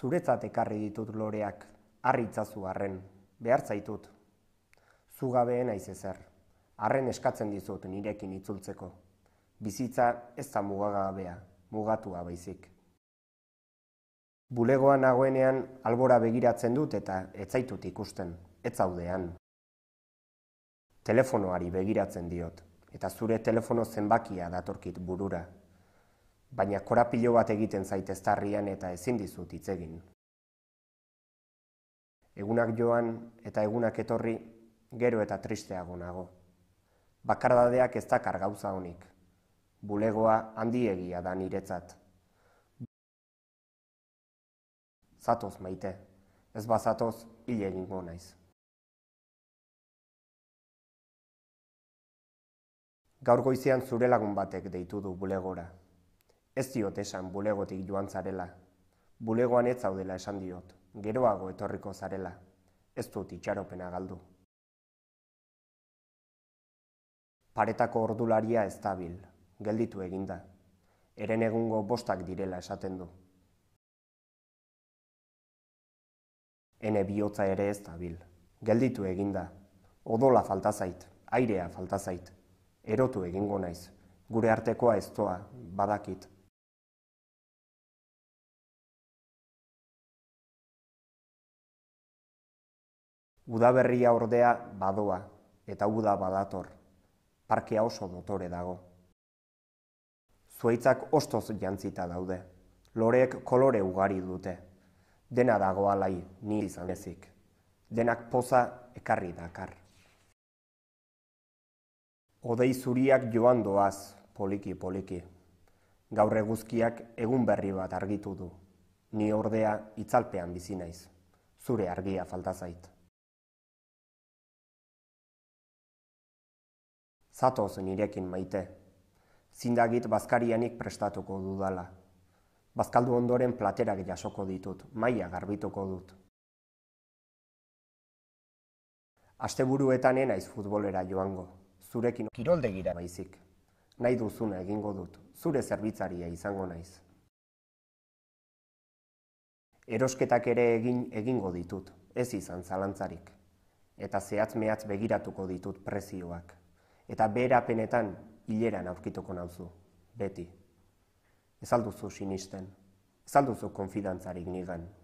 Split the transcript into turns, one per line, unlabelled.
zuretzat ekarri
ditut loreak, harritzazu arren, behar zaitut. Zu gabeen naiz ezer, arren eskatzen dizut nirekin itzultzeko. Bizitza ez da mugagabea, mugatua baizik. Bulegoan nagoenean albora begiratzen dut eta etzaitut ikusten, etzaudean. Telefonoari begiratzen diot, eta zure telefono zenbakia datorkit burura, baina korapilo bat egiten zaitez tarrian eta ezin dizut hitz egin. Egunak joan eta egunak etorri, gero eta tristeago nago. Bakardadeak ez dakar gauza honik. Bulegoa handiegia da niretzat. Zatoz
maite, ez bazatoz hile egingo naiz.
Gaur goizean zure lagun batek deitu du bulegora. Ez diot esan bulegotik joan zarela. Bulegoan ez zaudela esan diot, geroago etorriko zarela. Ez dut itxaropena galdu. Paretako ordularia ez dabil, gelditu eginda. Eren egungo bostak direla esaten du. Ene bihotza ere ez dabil, gelditu eginda. Odola falta zait, airea falta zait. Erotu egingo naiz, gure artekoa ez toa,
badakit. Udaberria ordea badoa
eta uda badator. Parkea oso motore dago. Zuaitzak ostoz jantzita daude. Loreek kolore ugari dute. Dena dago alai, ni izan ezik. Denak poza ekarri dakar. Odei zuriak joan doaz, poliki poliki. Gaur eguzkiak egun berri bat argitu du. Ni ordea itzalpean bizi naiz. Zure argia falta zait. zatoz nirekin maite. Zindagit bazkarianik prestatuko dudala. Bazkaldu ondoren platerak jasoko ditut, maia garbituko dut. Asteburuetan enaiz futbolera joango, zurekin kiroldegira baizik. Nahi duzuna egingo dut, zure zerbitzaria izango naiz. Erosketak ere egin egingo ditut, ez izan zalantzarik. Eta zehatz mehatz begiratuko ditut prezioak eta berapenetan hileran aurkituko nauzu, beti. Ez sinisten, ez alduzu konfidantzarik nigan.